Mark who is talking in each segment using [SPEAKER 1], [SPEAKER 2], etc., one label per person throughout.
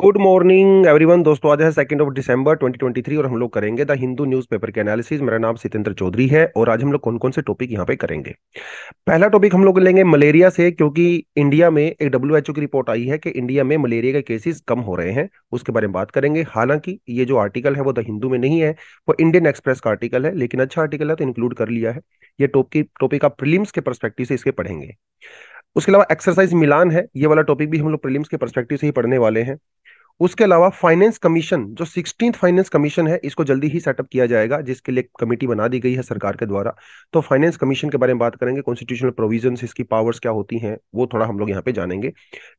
[SPEAKER 1] Good morning everyone दोस्तों आज है सेकंड ऑफ दिसंबर 2023 और हम लोग करेंगे द हिंदू न्यूज़पेपर के एनालिसिस मेरा नाम सितेंद्र चौधरी है और आज हम लोग कौन कौन से टॉपिक यहाँ पे करेंगे पहला टॉपिक हम लोग लेंगे मलेरिया से क्योंकि इंडिया में एक डब्ल्यू एच ओ की रिपोर्ट आई है कि इंडिया में मलेरिया के केसेस कम हो रहे हैं उसके बारे में बात करेंगे हालांकि ये जो आर्टिकल है वो द हिंदू में नहीं है वो इंडियन एक्सप्रेस का आर्टिकल है लेकिन अच्छा आर्टिकल है तो इंक्लूड कर लिया है ये टॉपिक आप प्रिलिम्स के परस्पेक्टिव से इसके पढ़ेंगे उसके अलावा एक्सरसाइज मिलान है ये वाला टॉपिक भी हम लोग प्रीलिम्स के परस्पेक्टिव से ही पढ़ने वाले हैं उसके अलावा फाइनेंस कमीशन जो सिक्सटीन फाइनेंस कमीशन है इसको जल्दी ही सेटअप किया जाएगा जिसके लिए कमेटी बना दी गई है सरकार के द्वारा तो फाइनेंस कमीशन के बारे में बात करेंगे कॉन्स्टिट्यूशनल प्रोविजंस इसकी पावर्स क्या होती हैं वो थोड़ा हम लोग यहाँ पे जानेंगे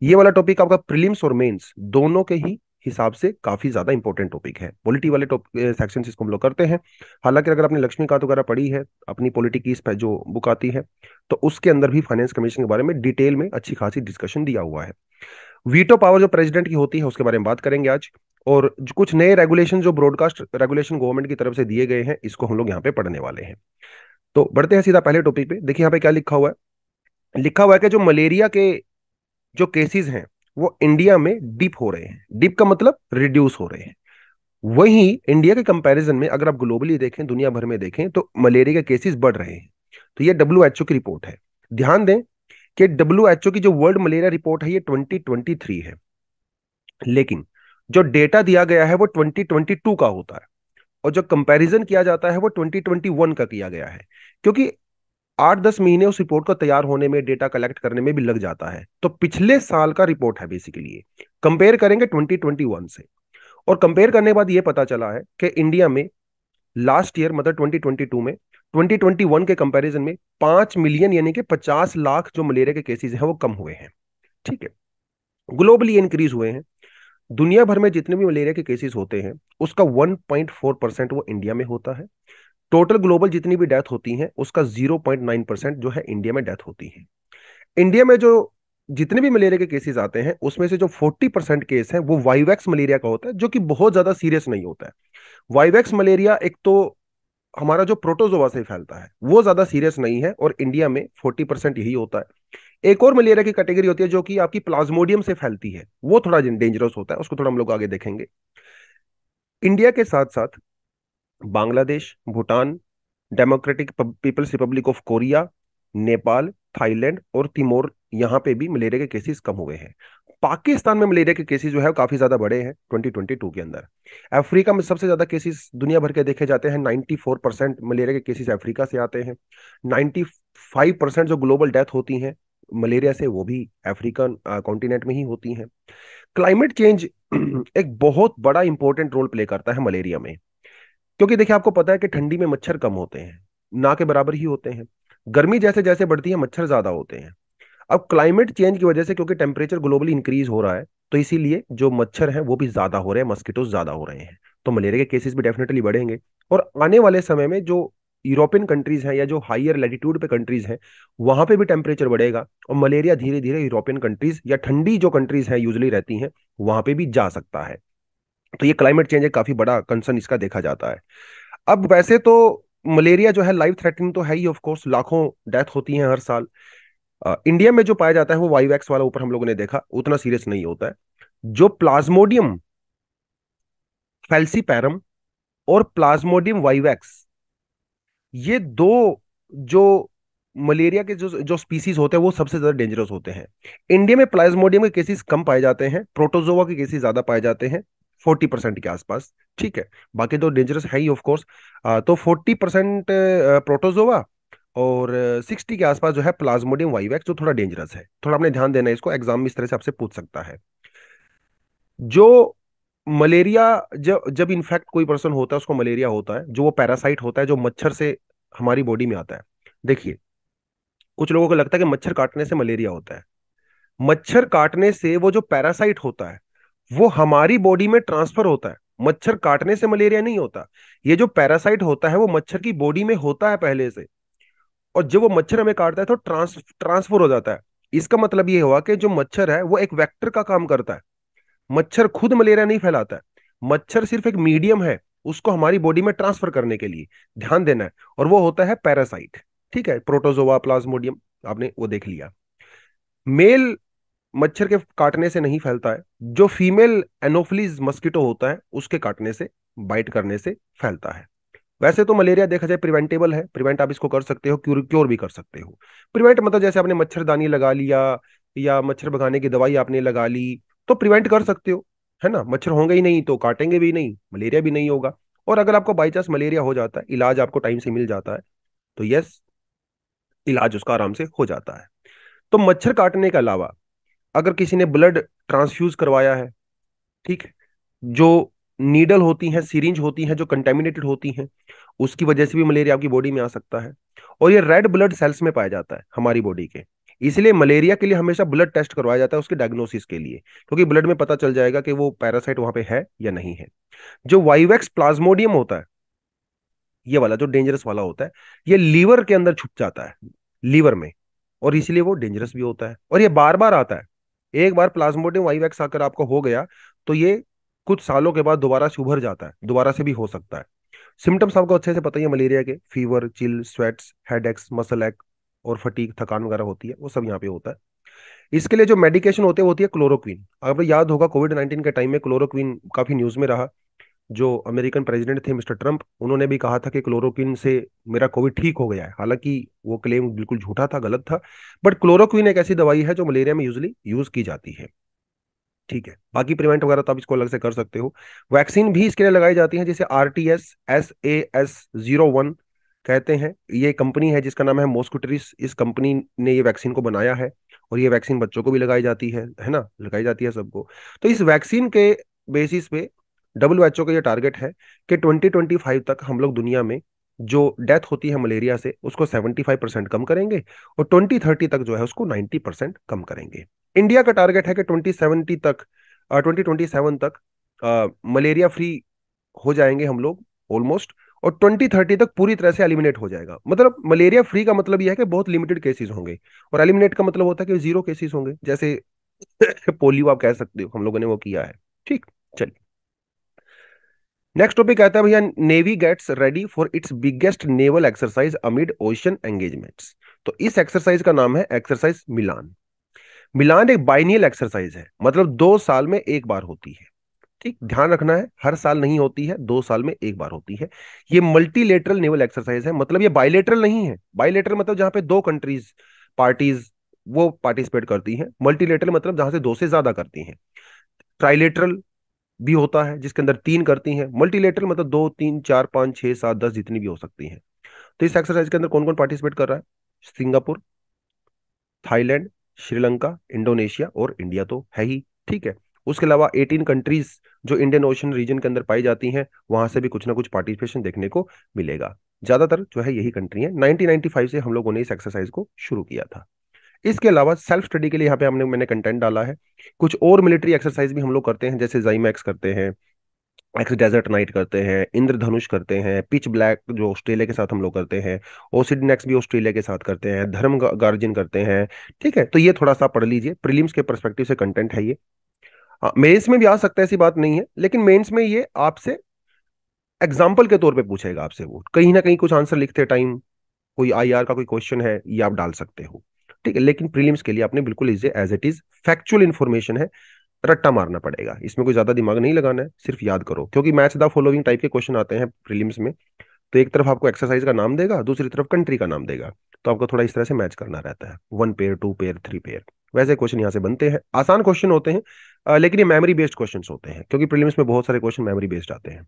[SPEAKER 1] ये वाला टॉपिक आपका प्रिलिम्स और मेन्स दोनों के ही हिसाब से काफी ज्यादा इंपॉर्टेंट टॉपिक है पॉलिटी वाले सेक्शन इसको हम लोग करते हैं हालांकि अगर आपने लक्ष्मी कांत वगैरह पढ़ी है अपनी पॉलिटी की जो बुक आती है तो उसके अंदर भी फाइनेंस कमीशन के बारे में डिटेल में अच्छी खासी डिस्कशन दिया हुआ है वीटो पावर जो प्रेसिडेंट की होती है उसके बारे में बात करेंगे आज और कुछ नए रेगुलेशन जो ब्रॉडकास्ट रेगुलेशन गवर्नमेंट की तरफ से दिए गए हैं इसको हम लोग यहाँ पे पढ़ने वाले हैं तो बढ़ते हैं सीधा पहले टॉपिक पे देखिए यहाँ पे क्या लिखा हुआ है लिखा हुआ है कि जो मलेरिया के जो केसेस हैं वो इंडिया में डिप हो रहे हैं डिप का मतलब रिड्यूस हो रहे हैं वहीं इंडिया के कंपैरिजन में अगर आप ग्लोबली देखें दुनिया भर में देखें तो मलेरिया के केसेस बढ़ रहे हैं तो ये डब्ल्यू की रिपोर्ट है ध्यान दें कि डब्ल्यू एच ओ की जो वर्ल्ड मलेरिया रिपोर्ट है ये 2023 है लेकिन जो डेटा दिया गया है वो 2022 का होता है और जो कंपैरिजन किया जाता है वो 2021 का किया गया है क्योंकि आठ दस महीने उस रिपोर्ट को तैयार होने में डेटा कलेक्ट करने में भी लग जाता है तो पिछले साल का रिपोर्ट है बेसिकली कंपेयर करेंगे 2021 से और कंपेयर करने के बाद ये पता चला है कि इंडिया में लास्ट ईयर मतलब 2022 में 2021 के कंपैरिजन में पांच मिलियन यानी कि पचास लाख जो मलेरिया के केसेस हैं वो कम हुए हैं ठीक है ग्लोबली इंक्रीज हुए हैं दुनिया भर में जितने भी मलेरिया के केसेस होते हैं उसका 1.4 परसेंट वो इंडिया में होता है टोटल ग्लोबल जितनी भी डेथ होती है उसका 0.9 परसेंट जो है इंडिया में डेथ होती है इंडिया में जो जितने भी मलेरिया के केसेस आते हैं उसमें से जो 40 परसेंट केस है वो वाइवैक्स मलेरिया का होता है जो कि बहुत ज्यादा सीरियस नहीं होता है वाइवैक्स मलेरिया एक तो हमारा जो प्रोटोजोवा से फैलता है वो ज्यादा सीरियस नहीं है और इंडिया में फोर्टी परसेंट यही होता है एक और मलेरिया की कैटेगरी होती है जो कि आपकी प्लाज्मोडियम से फैलती है वो थोड़ा डेंजरस होता है उसको थोड़ा हम लोग आगे देखेंगे इंडिया के साथ साथ Bangladesh Bhutan democratic people's republic of Korea Nepal Thailand और तिमोर यहाँ पे भी मलेरिया के केसेस कम हुए हैं पाकिस्तान में मलेरिया के केसेस जो है काफी ज्यादा बड़े हैं टू के अंदर अफ्रीका में सबसे ज्यादा केसेस दुनिया भर के देखे जाते हैं फोर परसेंट मलेरिया के केसेस अफ्रीका से आते हैं फाइव परसेंट जो ग्लोबल डेथ होती है मलेरिया से वो भी अफ्रीकन कॉन्टिनेंट में ही होती हैं क्लाइमेट चेंज एक बहुत बड़ा इंपॉर्टेंट रोल प्ले करता है मलेरिया में क्योंकि देखिए आपको पता है कि ठंडी में मच्छर कम होते हैं ना के बराबर ही होते हैं गर्मी जैसे जैसे बढ़ती है मच्छर ज्यादा होते हैं अब क्लाइमेट चेंज की वजह से क्योंकि टेम्परेचर ग्लोबली इंक्रीज हो रहा है तो इसीलिए जो मच्छर हैं वो भी ज्यादा हो रहे हैं मस्कीटोज ज्यादा हो रहे हैं तो मलेरिया के केसेस भी डेफिनेटली बढ़ेंगे और आने वाले समय में जो यूरोपियन कंट्रीज हैं या जो हाइयर लैटिट्यूड पे कंट्रीज हैं वहां पे भी टेम्परेचर बढ़ेगा और मलेरिया धीरे धीरे यूरोपियन कंट्रीज या ठंडी जो कंट्रीज हैं यूजली रहती हैं वहां पे भी जा सकता है तो ये क्लाइमेट चेंज एक काफी बड़ा कंसर्न इसका देखा जाता है अब वैसे तो मलेरिया जो है लाइफ थ्रेटनिंग तो है ही ऑफ कोर्स लाखों डेथ होती है हर साल इंडिया में जो पाया जाता है वो वाइवैक्स वाला ऊपर हम लोगों ने देखा उतना सीरियस नहीं होता है जो प्लाज्मोडियम फेल्सीपैरम और प्लाज्मोडियम वाइवैक्स ये दो जो मलेरिया के जो जो स्पीसीज होते हैं वो सबसे ज्यादा डेंजरस होते हैं इंडिया में प्लाज्मोडियम के केसेस कम पाए जाते हैं प्रोटोजोवा के केसेस ज्यादा पाए जाते हैं फोर्टी परसेंट के आसपास ठीक है बाकी तो डेंजरस है ही ऑफ कोर्स तो फोर्टी परसेंट प्रोटोजोवा और सिक्सटी के आसपास जो है प्लाज्मोडियम वाईवैक्स जो थोड़ा डेंजरस है थोड़ा अपने ध्यान देना है इसको एग्जाम में इस तरह से आपसे पूछ सकता है जो मलेरिया जब जब इनफैक्ट कोई पर्सन होता है उसको मलेरिया होता है जो वो पैरासाइट होता है जो मच्छर से हमारी बॉडी में आता है देखिए कुछ लोगों को लगता है कि मच्छर काटने से मलेरिया होता है मच्छर काटने से वो जो पैरासाइट होता है वो हमारी बॉडी में ट्रांसफर होता है मच्छर काटने से मलेरिया नहीं होता ये जो पैरासाइट होता है वो मच्छर की बॉडी में होता है पहले से और जब वो मच्छर हमें काटता है तो ट्रांस ट्रांसफर हो जाता है इसका मतलब ये हुआ कि जो मच्छर है वो एक वेक्टर का काम करता है मच्छर खुद मलेरिया नहीं फैलाता है मच्छर सिर्फ एक मीडियम है उसको हमारी बॉडी में ट्रांसफर करने के लिए ध्यान देना है और वो होता है पैरासाइट ठीक है प्रोटोजोवा प्लाज्मोडियम आपने वो देख लिया मेल मच्छर के काटने से नहीं फैलता है जो फीमेल एनोफिलीज मस्किटो होता है उसके काटने से बाइट करने से फैलता है वैसे तो मलेरिया देखा जाए प्रिवेंटेबल है प्रिवेंट आप इसको कर सकते हो क्योर क्योर भी कर सकते हो प्रिवेंट मतलब जैसे आपने मच्छरदानी लगा लिया या मच्छर भगाने की दवाई आपने लगा ली तो प्रिवेंट कर सकते हो है ना मच्छर होंगे ही नहीं तो काटेंगे भी नहीं मलेरिया भी नहीं होगा और अगर आपको बाई चांस मलेरिया हो जाता है इलाज आपको टाइम से मिल जाता है तो यस इलाज उसका आराम से हो जाता है तो मच्छर काटने के अलावा अगर किसी ने ब्लड ट्रांसफ्यूज करवाया है ठीक है जो नीडल होती हैं सीरिंज होती हैं जो कंटेमिनेटेड होती हैं उसकी वजह से भी मलेरिया आपकी बॉडी में आ सकता है और ये रेड ब्लड सेल्स में पाया जाता है हमारी बॉडी के इसलिए मलेरिया के लिए हमेशा ब्लड टेस्ट करवाया जाता है उसके डायग्नोसिस के लिए क्योंकि ब्लड में पता चल जाएगा कि वो पैरासाइट वहां पे है या नहीं है जो वाइवेक्स प्लाज्मोडियम होता है ये वाला जो डेंजरस वाला होता है ये लीवर के अंदर छुप जाता है लीवर में और इसलिए वो डेंजरस भी होता है और ये बार बार आता है एक बार प्लाज्मोडियम वाइवेक्स आकर आपको हो गया तो ये कुछ सालों के बाद दोबारा से उभर जाता है दोबारा से भी हो सकता है सिम्टम्स आपको अच्छे से पता ही है मलेरिया के fever chill sweats headaches muscle ache और फटीक थकान वगैरह होती है वो सब यहाँ पे होता है इसके लिए जो मेडिकेशन होते हैं होती है क्लोरोक्वीन अगर याद होगा कोविड नाइन्टीन के टाइम में क्लोरोक्विन काफी न्यूज में रहा जो अमेरिकन प्रेसिडेंट थे मिस्टर ट्रंप उन्होंने भी कहा था कि क्लोरोक्विन से मेरा कोविड ठीक हो गया है हालांकि वो क्लेम बिल्कुल झूठा था गलत था बट क्लोरोक्विन एक ऐसी दवाई है जो मलेरिया में यूजली यूज की जाती है ठीक है बाकी प्रिवेंट वगैरह तो आप इसको अलग से कर सकते हो वैक्सीन भी इसके लिए लगाई जाती है जैसे R T S S A S zero one कहते हैं ये कंपनी है जिसका नाम है मोस्कुटरिस इस कंपनी ने ये वैक्सीन को बनाया है और ये वैक्सीन बच्चों को भी लगाई जाती है है ना लगाई जाती है सबको तो इस वैक्सीन के बेसिस पे डब्ल्यू एच ओ का ये टारगेट है कि 2025 तक हम लोग दुनिया में जो डेथ होती है मलेरिया से उसको 75 परसेंट कम करेंगे और 2030 तक जो है उसको 90 परसेंट कम करेंगे इंडिया का टारगेट है कि ट्वेंटी सेवेंटी तक ट्वेंटी ट्वेंटी सेवन तक आ, मलेरिया फ्री हो जाएंगे हम लोग ऑलमोस्ट और 2030 तक पूरी तरह से एलिमिनेट हो जाएगा मतलब मलेरिया फ्री का मतलब यह है कि बहुत लिमिटेड केसेस होंगे और एलिमिनेट का मतलब होता है कि जीरो केसेस होंगे जैसे पोलियो आप कह सकते हो हम लोगों ने वो किया है ठीक चलिए नेक्स्ट टॉपिक कहता है भैया navy gets ready for its biggest naval exercise amid ocean engagements तो इस एक्सरसाइज का नाम है एक्सरसाइज मिलान मिलान एक बाइनियल एक्सरसाइज है मतलब दो साल में एक बार होती है ठीक ध्यान रखना है हर साल नहीं होती है दो साल में एक बार होती है ये मल्टीलेटरल नेवल एक्सरसाइज है मतलब ये बायलेटरल नहीं है बायलेटरल मतलब जहां पे दो कंट्रीज पार्टीज वो पार्टिसिपेट करती हैं मल्टीलेटरल मतलब जहां से दो से ज्यादा करती हैं ट्राइलेटरल भी होता है जिसके अंदर तीन करती हैं मल्टीलेटरल मतलब दो तीन चार पांच छह सात दस जितनी भी हो सकती हैं तो इस एक्सरसाइज के अंदर कौन कौन पार्टिसिपेट कर रहा है सिंगापुर थाईलैंड श्रीलंका इंडोनेशिया और इंडिया तो है ही ठीक है उसके अलावा 18 कंट्रीज जो इंडियन ओशन रीजन के अंदर पाई जाती हैं वहां से भी कुछ ना कुछ पार्टिसिपेशन देखने को मिलेगा ज्यादातर जो है यही कंट्री है 1995 से हम लोगों ने इस एक्सरसाइज को शुरू किया था इसके अलावा सेल्फ स्टडी के लिए यहाँ पे हमने मैंने कंटेंट डाला है कुछ और मिलिट्री एक्सरसाइज भी हम लोग करते हैं जैसे जाइमैक्स करते हैं एक्स डेजर्ट नाइट करते हैं इंद्रधनुष करते हैं पिच ब्लैक जो ऑस्ट्रेलिया के साथ हम लोग करते हैं ओसिड नेक्स भी ऑस्ट्रेलिया के साथ करते हैं धर्म गार्जियन करते हैं ठीक है तो ये थोड़ा सा पढ़ लीजिए प्रीलिम्स के परस्पेक्टिव से कंटेंट है ये मेंस में भी आ सकता है ऐसी बात नहीं है लेकिन मेंस में ये आपसे एग्जाम्पल के तौर पर पूछेगा आपसे वो कहीं ना कहीं कुछ आंसर लिखते टाइम कोई आई का कोई क्वेश्चन है ये आप डाल सकते हो ठीक है लेकिन प्रीलिम्स के लिए आपने बिल्कुल is as it is factual information है रट्टा मारना पड़ेगा इसमें कोई ज्यादा दिमाग नहीं लगाना है सिर्फ याद करो क्योंकि मैच द फॉलोइंग टाइप के क्वेश्चन आते हैं प्रीलिम्स में तो एक तरफ आपको एक्सरसाइज का नाम देगा दूसरी तरफ कंट्री का नाम देगा तो आपको थोड़ा इस तरह से मैच करना रहता है one pair two pair three pair वैसे क्वेश्चन यहाँ से बनते हैं आसान क्वेश्चन होते हैं लेकिन ये मेमोरी बेस्ड क्वेश्चन होते हैं क्योंकि प्रीलिम्स में बहुत सारे क्वेश्चन मेमोरी बेस्ड आते हैं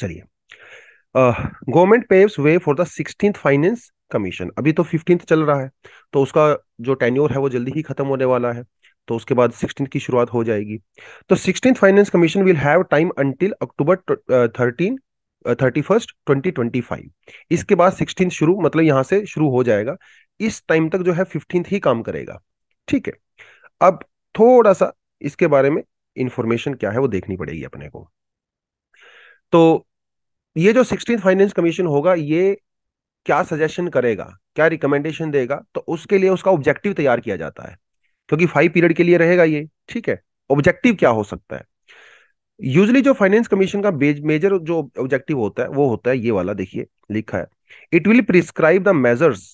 [SPEAKER 1] चलिए government paves way for the sixteen finance commission अभी तो फिफ्टींथ चल रहा है तो उसका जो टेन्योर है वो जल्दी ही खत्म होने वाला है तो उसके बाद सिक्सटीन की शुरुआत हो जाएगी तो sixteen finance commission will have time until October thirteen thirty first twenty twenty five इसके बाद सिक्सटीन शुरू मतलब यहां से शुरू हो जाएगा इस टाइम तक जो है फिफ्टींथ ही काम करेगा ठीक है अब थोड़ा सा इसके बारे में इंफॉर्मेशन क्या है वो देखनी पड़ेगी अपने को तो ये जो सिक्सटीन फाइनेंस कमीशन होगा ये क्या सजेशन करेगा क्या रिकमेंडेशन देगा तो उसके लिए उसका ऑब्जेक्टिव तैयार किया जाता है क्योंकि फाइव पीरियड के लिए रहेगा ये ठीक है ऑब्जेक्टिव क्या हो सकता है यूजली जो फाइनेंस कमीशन का मेजर जो ऑब्जेक्टिव होता है वो होता है ये वाला देखिए लिखा है it will prescribe the measures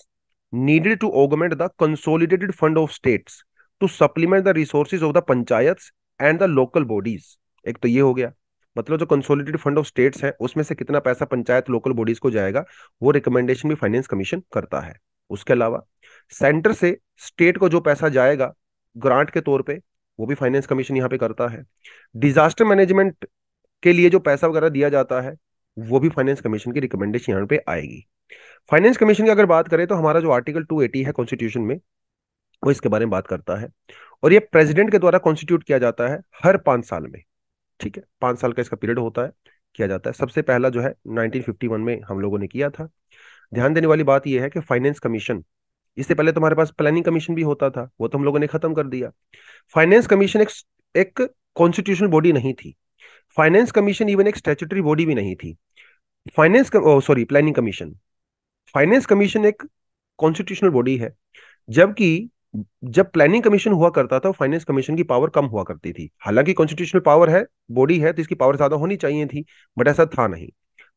[SPEAKER 1] needed to augment the consolidated fund of states to supplement the resources of the panchayat and the local bodies एक तो ये हो गया मतलब जो कंसोलिडेटेड फंड ऑफ स्टेट्स है उसमें से कितना पैसा पंचायत लोकल बॉडीज को जाएगा वो रिकमेंडेशन भी फाइनेंस कमीशन करता है उसके अलावा सेंटर से स्टेट को जो पैसा जाएगा ग्रांट के तौर पे वो भी फाइनेंस कमीशन यहाँ पे करता है डिजास्टर मैनेजमेंट के लिए जो पैसा वगैरह दिया जाता है वो भी फाइनेंस कमीशन की रिकमेंडेशन यहाँ पे आएगी फाइनेंस कमीशन की अगर बात करें तो हमारा जो आर्टिकल 280 है कॉन्स्टिट्यूशन में वो इसके बारे में बात करता है और ये प्रेसिडेंट के द्वारा कॉन्स्टिट्यूट किया जाता है हर पांच साल में ठीक है पांच साल का इसका पीरियड होता है किया जाता है सबसे पहला जो है 1951 में हम लोगों ने किया था ध्यान देने वाली बात यह है कि फाइनेंस कमीशन इससे पहले तुम्हारे पास प्लानिंग कमीशन भी होता था वो तो हम लोगों ने खत्म कर दिया फाइनेंस कमीशन एक एक कॉन्स्टिट्यूशनल बॉडी नहीं थी फाइनेंस कमीशन इवन एक स्टेचुटरी बॉडी भी नहीं थी finance sorry planning commission finance commission एक कॉन्स्टिट्यूशनल बॉडी है जबकि जब प्लानिंग कमीशन हुआ करता था फाइनेंस कमीशन की पावर कम हुआ करती थी हालांकि कॉन्स्टिट्यूशनल पावर है बॉडी है तो इसकी पावर ज्यादा होनी चाहिए थी बट ऐसा था नहीं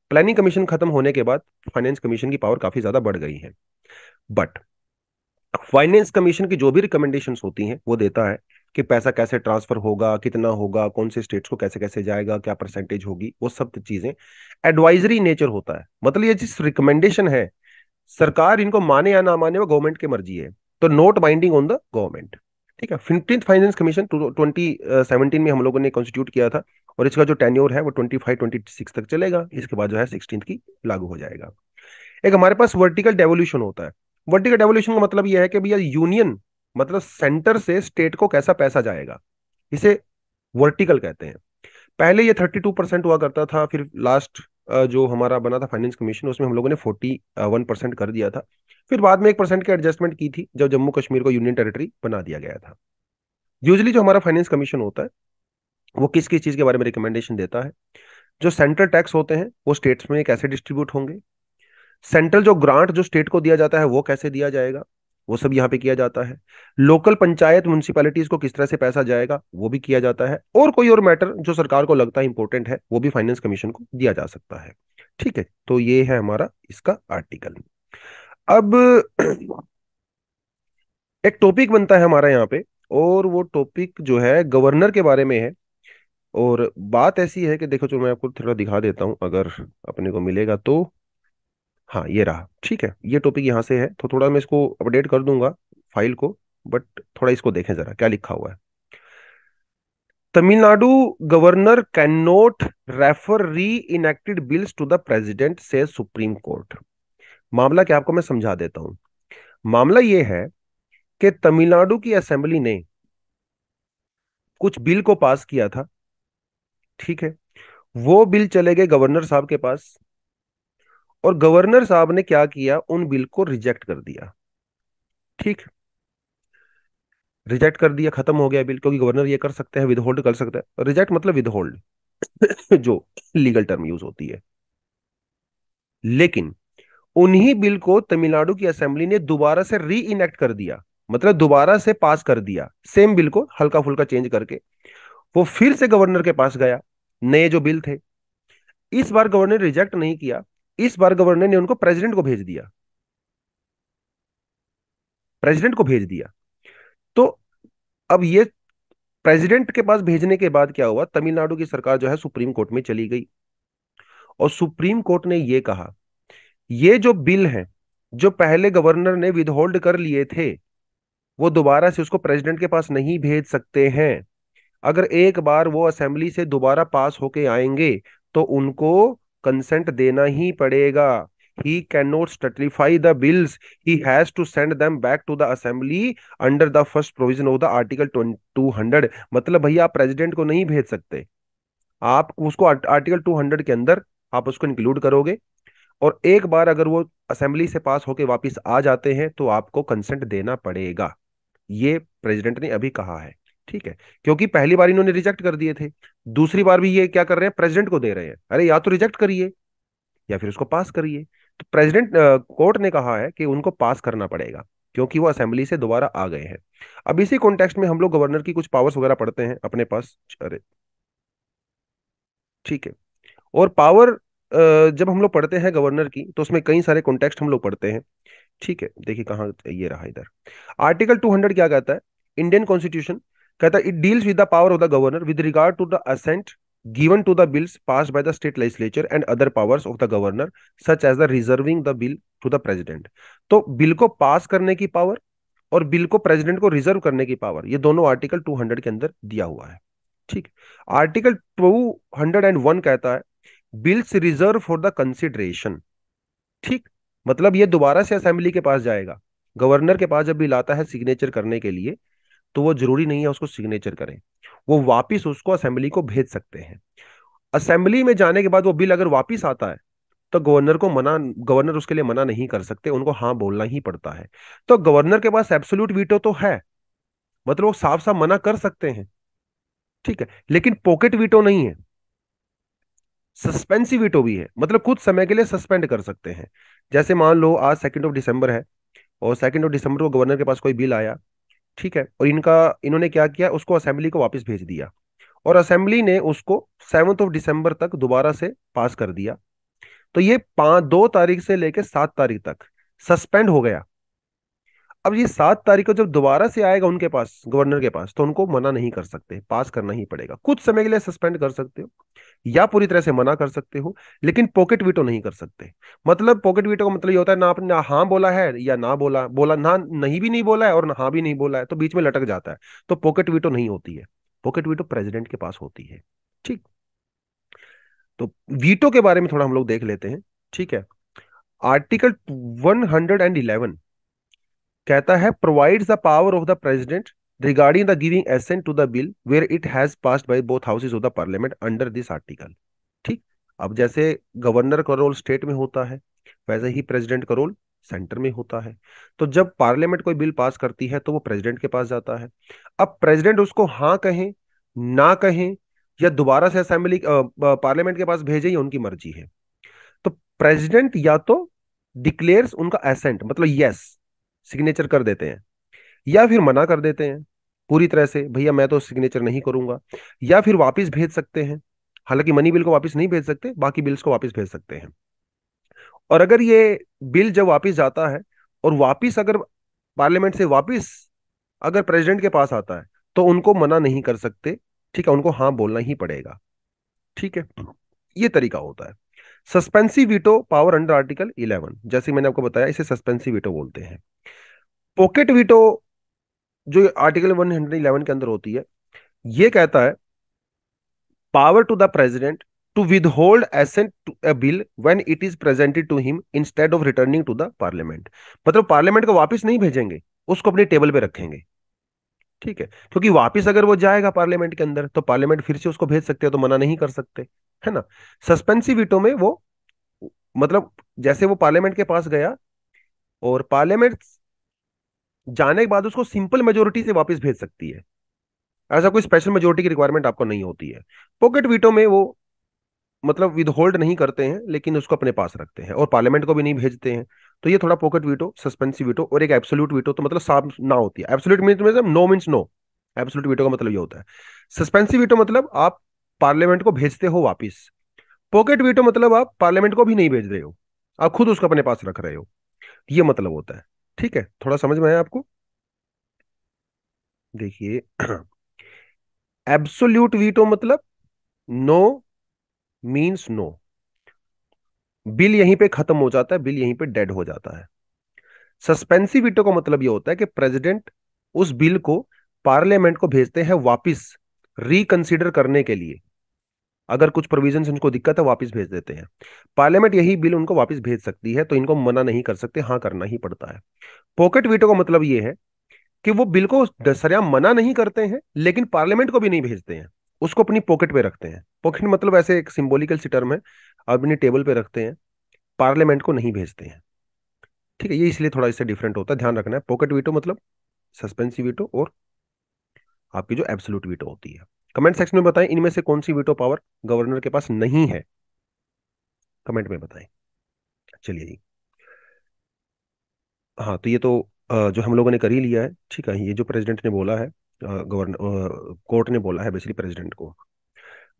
[SPEAKER 1] प्लानिंग कमीशन खत्म होने के बाद फाइनेंस कमीशन की पावर काफी ज्यादा बढ़ गई है बट फाइनेंस कमीशन की जो भी रिकमेंडेशन होती हैं वो देता है कि पैसा कैसे ट्रांसफर होगा कितना होगा कौन से स्टेट्स को कैसे कैसे जाएगा क्या परसेंटेज होगी वो सब चीजें एडवाइजरी नेचर होता है मतलब ये जिस रिकमेंडेशन है सरकार इनको माने या ना माने वो गवर्नमेंट की मर्जी है तो not binding on the government ठीक है fifteen finance commission twenty seventeen में हम लोगों ने कॉन्स्टिट्यूट किया था और इसका जो टेन्योर है वो ट्वेंटी फाइव ट्वेंटी सिक्स तक चलेगा इसके बाद जो है सिक्सटीन की लागू हो जाएगा एक हमारे पास वर्टिकल डेवोल्यूशन होता है वर्टिकल डेवोल्यूशन का मतलब यह है कि भैया यूनियन मतलब सेंटर से स्टेट को कैसा पैसा जाएगा इसे वर्टिकल कहते हैं पहले ये 32 परसेंट हुआ करता था फिर लास्ट जो हमारा बना था फाइनेंस कमीशन उसमें हम लोगों ने 41 परसेंट कर दिया था फिर बाद में एक परसेंट की एडजस्टमेंट की थी जब जम्मू कश्मीर को यूनियन टेरिटरी बना दिया गया था यूजली जो हमारा फाइनेंस कमीशन होता है वो किस किस चीज़ के बारे में रिकमेंडेशन देता है जो सेंट्रल टैक्स होते हैं वो स्टेट्स में कैसे डिस्ट्रीब्यूट होंगे सेंट्रल जो ग्रांट जो स्टेट को दिया जाता है वो कैसे दिया जाएगा वो सब यहाँ पे किया जाता है लोकल पंचायत म्यूनसिपैलिटीज को किस तरह से पैसा जाएगा वो भी किया जाता है और कोई और मैटर जो सरकार को लगता है इंपॉर्टेंट है वो भी फाइनेंस कमीशन को दिया जा सकता है ठीक है तो ये है हमारा इसका आर्टिकल अब एक टॉपिक बनता है हमारा यहाँ पे और वो टॉपिक जो है गवर्नर के बारे में है और बात ऐसी है कि देखो चलो मैं आपको थोड़ा दिखा देता हूं अगर अपने को मिलेगा तो हाँ ये रहा ठीक है ये टॉपिक यहाँ से है तो थोड़ा मैं इसको अपडेट कर दूंगा फाइल को बट थोड़ा इसको देखें जरा क्या लिखा हुआ है Tamil Nadu governor can not refer reenacted bills to the president से सुप्रीम कोर्ट मामला क्या आपको मैं समझा देता हूं मामला यह है कि तमिलनाडु की असेंबली ने कुछ बिल को पास किया था ठीक है वो बिल चले गए गवर्नर साहब के पास और गवर्नर साहब ने क्या किया उन बिल को रिजेक्ट कर दिया ठीक रिजेक्ट कर दिया खत्म हो गया बिल क्योंकि गवर्नर ये कर सकते हैं विदहोल्ड कर सकते हैं रिजेक्ट मतलब विदहोल्ड जो लीगल टर्म यूज होती है लेकिन उन्हीं बिल को तमिलनाडु की असेंबली ने दोबारा से री इनेक्ट कर दिया मतलब दोबारा से पास कर दिया सेम बिल को हल्का फुल्का चेंज करके वो फिर से गवर्नर के पास गया नए जो बिल थे इस बार गवर्नर रिजेक्ट नहीं किया इस बार गवर्नर ने उनको प्रेसिडेंट को भेज दिया प्रेसिडेंट को भेज दिया तो अब ये प्रेसिडेंट के पास भेजने के बाद क्या हुआ तमिलनाडु की सरकार जो है सुप्रीम कोर्ट में चली गई और सुप्रीम कोर्ट ने यह कहा ये जो बिल है जो पहले गवर्नर ने विदहोल्ड कर लिए थे वो दोबारा से उसको प्रेसिडेंट के पास नहीं भेज सकते हैं अगर एक बार वो असेंबली से दोबारा पास होके आएंगे तो उनको कंसेंट देना ही पड़ेगा not ratify the bills he has to send send back to the assembly under the first provision of the article two hundred मतलब भैया आप प्रेजिडेंट को नहीं भेज सकते आप उसको आर्टिकल टू हंड्रेड के अंदर आप उसको इंक्लूड करोगे और एक बार अगर वो असेंबली से पास होके वापिस आ जाते हैं तो आपको कंसेंट देना पड़ेगा ये प्रेजिडेंट ने अभी कहा है ठीक है क्योंकि पहली बार इन्होंने रिजेक्ट कर दिए थे दूसरी बार भी ये क्या कर रहे हैं प्रेसिडेंट को दे रहे हैं अरे या तो रिजेक्ट करिए या फिर उसको पास करिए तो प्रेसिडेंट कोर्ट ने कहा है कि उनको पास करना पड़ेगा क्योंकि वो असेंबली से दोबारा आ गए हैं अब इसी कॉन्टेक्स्ट में हम लोग गवर्नर की कुछ पावर्स वगैरह पढ़ते हैं अपने पास अरे ठीक है और पावर जब हम लोग पढ़ते हैं गवर्नर की तो उसमें कई सारे कॉन्टेक्स्ट हम लोग पढ़ते हैं ठीक है देखिए कहाँ ये रहा इधर आर्टिकल 200 क्या कहता है इंडियन कॉन्स्टिट्यूशन कहता it deals with the power of the governor with regard to the assent given to the bills passed by the state legislature and other powers of the governor such as the reserving the bill to the president तो bill को pass करने की power और bill को president को reserve करने की power ये दोनों आर्टिकल 200 के अंदर दिया हुआ है ठीक आर्टिकल 201 कहता है bills reserve for the consideration ठीक मतलब ये दोबारा से असेंबली के पास जाएगा गवर्नर के पास जब बिल आता है सिग्नेचर करने के लिए तो वो जरूरी नहीं है उसको सिग्नेचर करें वो वापिस उसको असेंबली को भेज सकते हैं असेंबली में जाने के बाद वो बिल अगर वापिस आता है तो गवर्नर को मना गवर्नर उसके लिए मना नहीं कर सकते उनको हाँ बोलना ही पड़ता है तो गवर्नर के पास एब्सोल्यूट वीटो तो है मतलब वो साफ साफ मना कर सकते हैं ठीक है लेकिन पॉकेट वीटो नहीं है सस्पेंसिव वीटो भी है मतलब कुछ समय के लिए सस्पेंड कर सकते हैं जैसे मान लो आज सेकेंड ऑफ दिसंबर है और सेकेंड ऑफ दिसंबर को गवर्नर के पास कोई बिल आया ठीक है और इनका इन्होंने क्या किया उसको असेंबली को वापस भेज दिया और असेंबली ने उसको सेवंथ ऑफ दिसंबर तक दोबारा से पास कर दिया तो ये पांच दो तारीख से लेकर सात तारीख तक सस्पेंड हो गया अब ये सात तारीख को जब दोबारा से आएगा उनके पास गवर्नर के पास तो उनको मना नहीं कर सकते पास करना ही पड़ेगा कुछ समय के लिए सस्पेंड कर सकते हो या पूरी तरह से मना कर सकते हो लेकिन पॉकेट वीटो नहीं कर सकते मतलब पॉकेट वीटो का मतलब ये होता है ना आपने हाँ बोला है या ना बोला बोला ना नहीं भी नहीं बोला है और ना हाँ भी नहीं बोला है तो बीच में लटक जाता है तो पॉकेट वीटो नहीं होती है पॉकेट वीटो प्रेसिडेंट के पास होती है ठीक तो वीटो के बारे में थोड़ा हम लोग देख लेते हैं ठीक है आर्टिकल इलेवन कहता है provides the power of the president regarding the giving assent to the bill where it has passed by both houses of the parliament under this article ठीक अब जैसे गवर्नर का रोल स्टेट में होता है वैसे ही प्रेसिडेंट का रोल सेंटर में होता है तो जब पार्लियामेंट कोई बिल पास करती है तो वो प्रेसिडेंट के पास जाता है अब प्रेसिडेंट उसको हाँ कहें ना कहें या दोबारा से असेंबली पार्लियामेंट के पास भेजे या उनकी मर्जी है तो प्रेसिडेंट या तो डिक्लेयर्स उनका एसेंट मतलब यस सिग्नेचर कर देते हैं या फिर मना कर देते हैं पूरी तरह से भैया मैं तो सिग्नेचर नहीं करूंगा या फिर वापस भेज सकते हैं हालांकि मनी बिल को वापस नहीं भेज सकते बाकी बिल्स को वापस भेज सकते हैं और अगर ये बिल जब वापस जाता है और वापस अगर पार्लियामेंट से वापस अगर प्रेसिडेंट के पास आता है तो उनको मना नहीं कर सकते ठीक है उनको हाँ बोलना ही पड़ेगा ठीक है ये तरीका होता है suspensive veto power under article 11 जैसे मैंने आपको बताया इसे सस्पेंसी वीटो बोलते हैं पॉकेट वीटो जो आर्टिकल 111 के अंदर होती है ये कहता है power to the president to withhold assent to a bill when it is presented to him instead of returning to the parliament मतलब पार्लियामेंट को वापस नहीं भेजेंगे उसको अपने टेबल पे रखेंगे ठीक है क्योंकि वापस अगर वो जाएगा पार्लियामेंट के अंदर तो पार्लियामेंट फिर से उसको भेज सकते हैं तो मना नहीं कर सकते है ना सस्पेंसिव वीटो में वो मतलब जैसे वो पार्लियामेंट के पास गया और पार्लियामेंट जाने के बाद उसको सिंपल मेजोरिटी से वापस भेज सकती है ऐसा कोई स्पेशल मेजोरिटी की रिक्वायरमेंट आपको नहीं होती है पॉकेट वीटो में वो मतलब विदहोल्ड नहीं करते हैं लेकिन उसको अपने पास रखते हैं और पार्लियामेंट को भी नहीं भेजते हैं तो ये थोड़ा पॉकेट वीटो सस्पेंसिव वीटो और एक एब्सोल्यूट वीटो तो मतलब साफ ना होती है एब्सोल्यूट मीन मतलब no means no absolute veto का मतलब ये होता है सस्पेंसिव वीटो मतलब आप पार्लियामेंट को भेजते हो वापिस पॉकेट वीटो मतलब आप पार्लियामेंट को भी नहीं भेज रहे हो आप खुद उसको अपने पास रख रहे हो ये मतलब होता है ठीक है थोड़ा समझ में आया आपको देखिए एब्सोल्यूट वीटो मतलब नो मींस नो बिल यहीं पे खत्म हो जाता है बिल यहीं पे डेड हो जाता है सस्पेंसिव वीटो का मतलब यह होता है कि प्रेसिडेंट उस बिल को पार्लियामेंट को भेजते हैं वापस रिकंसिडर करने के लिए अगर कुछ प्रोविजन इनको दिक्कत है वापस भेज देते हैं पार्लियामेंट यही बिल उनको वापस भेज सकती है तो इनको मना नहीं कर सकते हाँ करना ही पड़ता है पॉकेट वीटो का मतलब ये है कि वो बिल को हाँ। दसरिया मना नहीं करते हैं लेकिन पार्लियामेंट को भी नहीं भेजते हैं उसको अपनी पॉकेट पे रखते हैं पॉकेट मतलब ऐसे एक सिंबोलिकल सी टर्म है अपनी टेबल पे रखते हैं पार्लियामेंट को नहीं भेजते हैं ठीक है ये इसलिए थोड़ा इससे डिफरेंट होता है ध्यान रखना है पॉकेट वीटो मतलब सस्पेंसिव वीटो और आपकी जो एब्सोल्यूट वीटो होती है कमेंट सेक्शन में बताएं इनमें से कौन सी वीटो पावर गवर्नर के पास नहीं है कमेंट में बताएं चलिए जी हाँ तो ये तो जो हम लोगों ने कर ही लिया है ठीक है ये जो प्रेसिडेंट ने बोला है गवर्नर कोर्ट ने बोला है बेसिकली प्रेसिडेंट को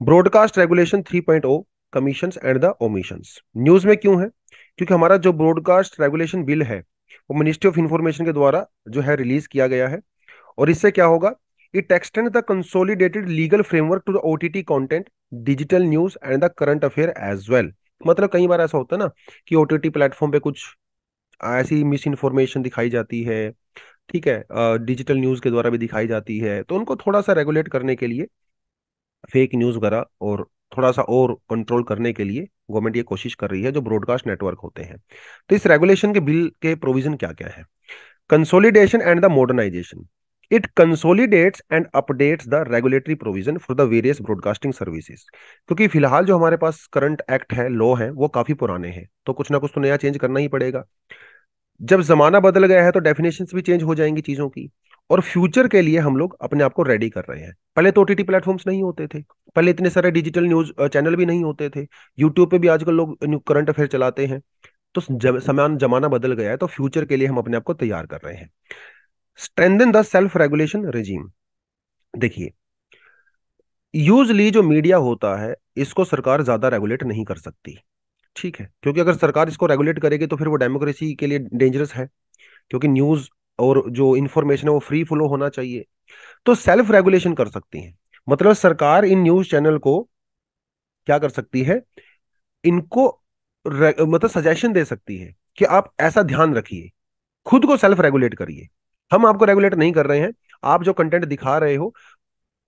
[SPEAKER 1] broadcast regulation 3.0 commission and the omission news में क्यों है क्योंकि हमारा जो ब्रॉडकास्ट रेगुलेशन बिल है वो मिनिस्ट्री ऑफ इंफॉर्मेशन के द्वारा जो है रिलीज किया गया है और इससे क्या होगा It extends the consolidated legal framework to the OTT content, digital news and the current affair as well. मतलब कई बार ऐसा होता है ना कि ओ टी प्लेटफॉर्म पे कुछ ऐसी मिस इन्फॉर्मेशन दिखाई जाती है ठीक है डिजिटल न्यूज़ के द्वारा भी दिखाई जाती है तो उनको थोड़ा सा रेगुलेट करने के लिए फेक न्यूज़ वगैरह और थोड़ा सा और कंट्रोल करने के लिए गवर्नमेंट ये कोशिश कर रही है जो ब्रॉडकास्ट नेटवर्क होते हैं तो इस रेगुलेशन के बिल के प्रोविजन क्या क्या है consolidation and the modernisation it consolidates and updates the regulatory provision for the various broadcasting services क्योंकि फिलहाल जो हमारे पास करंट एक्ट है लॉ है वो काफी पुराने हैं तो कुछ ना कुछ तो नया चेंज करना ही पड़ेगा जब जमाना बदल गया है तो डेफिनेशन भी चेंज हो जाएंगी चीजों की और फ्यूचर के लिए हम लोग अपने आप को रेडी कर रहे हैं पहले तो ओटीटी प्लेटफॉर्म्स नहीं होते थे पहले इतने सारे डिजिटल न्यूज चैनल भी नहीं होते थे यूट्यूब पे भी आजकल लोग करंट अफेयर चलाते हैं तो समान जमाना बदल गया है तो फ्यूचर के लिए हम अपने आप को तैयार कर रहे हैं strengthen the self regulation regime देखिए यूजली जो मीडिया होता है इसको सरकार ज्यादा रेगुलेट नहीं कर सकती ठीक है क्योंकि अगर सरकार इसको रेगुलेट करेगी तो फिर वो डेमोक्रेसी के लिए डेंजरस है क्योंकि न्यूज और जो इंफॉर्मेशन है वो फ्री फ्लो होना चाहिए तो सेल्फ रेगुलेशन कर सकती है मतलब सरकार इन न्यूज चैनल को क्या कर सकती है इनको मतलब सजेशन दे सकती है कि आप ऐसा ध्यान रखिए खुद को सेल्फ रेगुलेट करिए हम आपको रेगुलेट नहीं कर रहे हैं आप जो कंटेंट दिखा रहे हो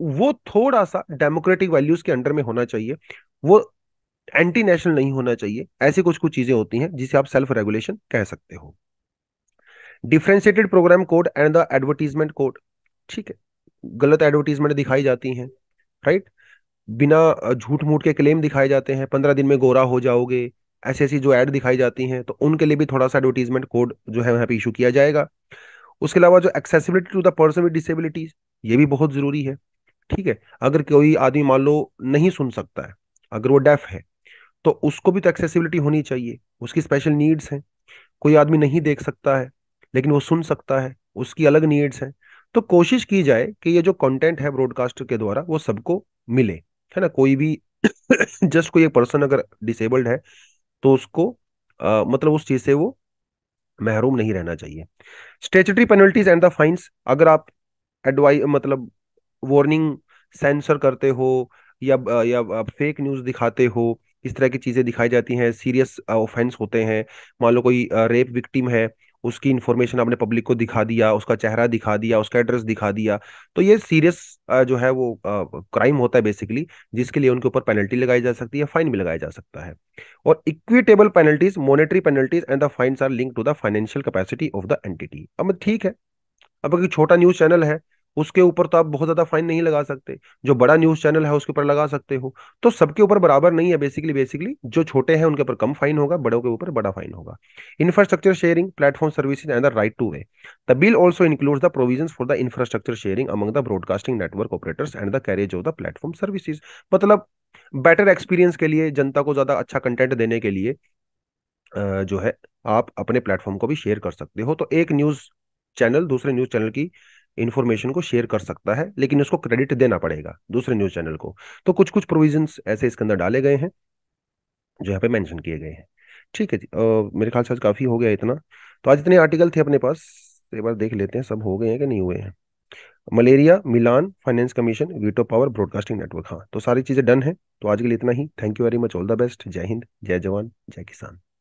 [SPEAKER 1] वो थोड़ा सा डेमोक्रेटिक वैल्यूज के अंडर में होना चाहिए वो एंटी नेशनल नहीं होना चाहिए ऐसी कुछ कुछ चीजें होती हैं जिसे आप सेल्फ रेगुलेशन कह सकते हो differentiated programme code and the advertisement code ठीक है गलत एडवर्टीजमेंट दिखाई जाती हैं राइट बिना झूठ मूठ के क्लेम दिखाए जाते हैं पंद्रह दिन में गोरा हो जाओगे ऐसी ऐसी जो एड दिखाई जाती हैं तो उनके लिए भी थोड़ा सा एडवर्टीजमेंट कोड जो है वहां पे इशू किया जाएगा उसके अलावा जो accessibility to the person with disabilities ये भी बहुत जरूरी है ठीक है अगर कोई आदमी मान लो नहीं सुन सकता है अगर वो डेफ है तो उसको भी तो एक्सेसिबिलिटी होनी चाहिए उसकी स्पेशल नीड्स हैं कोई आदमी नहीं देख सकता है लेकिन वो सुन सकता है उसकी अलग नीड्स हैं तो कोशिश की जाए कि ये जो कंटेंट है ब्रॉडकास्टर के द्वारा वो सबको मिले है ना कोई भी जस्ट कोई एक पर्सन अगर डिसेबल्ड है तो उसको आ, मतलब उस चीज़ से वो महरूम नहीं रहना चाहिए statutory penalties and the fines अगर आप एडवाइ मतलब वार्निंग सेंसर करते हो या या आप फेक न्यूज़ दिखाते हो इस तरह की चीज़ें दिखाई जाती हैं सीरियस ऑफेंस होते हैं मान लो कोई रेप विक्टिम है उसकी इन्फॉर्मेशन आपने पब्लिक को दिखा दिया उसका चेहरा दिखा दिया उसका एड्रेस दिखा दिया तो ये सीरियस जो है वो क्राइम होता है बेसिकली जिसके लिए उनके ऊपर पेनल्टी लगाई जा सकती है फाइन भी लगाया जा सकता है और equitable penalties monetary penalties and the fine are link to the financial capacity of the entity अब ठीक है अब अगर छोटा न्यूज चैनल है उसके ऊपर तो आप बहुत ज्यादा फाइन नहीं लगा सकते जो बड़ा न्यूज चैनल है उसके ऊपर लगा सकते हो तो सबके ऊपर बराबर नहीं है बेसिकली बेसिकली जो छोटे हैं उनके ऊपर कम फाइन होगा बड़ों के ऊपर बड़ा फाइन होगा infrastructure sharing platform service and the right to way the bill also include the provision for the infrastructure sharing among the broadcasting network operators and the carriage of the platform services मतलब better experience के लिए जनता को ज्यादा अच्छा content देने के लिए जो है आप अपने प्लेटफॉर्म को भी शेयर कर सकते हो तो एक न्यूज चैनल दूसरे न्यूज चैनल की इन्फॉर्मेशन को शेयर कर सकता है लेकिन उसको क्रेडिट देना पड़ेगा दूसरे न्यूज चैनल को तो कुछ कुछ प्रोविजन ऐसे इसके अंदर डाले गए हैं जो यहाँ पे मैंशन किए गए हैं ठीक है जी मेरे ख्याल से आज काफी हो गया इतना तो आज इतने आर्टिकल थे अपने पास एक बार देख लेते हैं सब हो गए हैं कि नहीं हुए हैं मलेरिया मिलान finance commission veto power broadcasting network हाँ तो सारी चीजें डन है तो आज के लिए इतना ही thank you very much all the best जय हिंद जय जवान जय किसान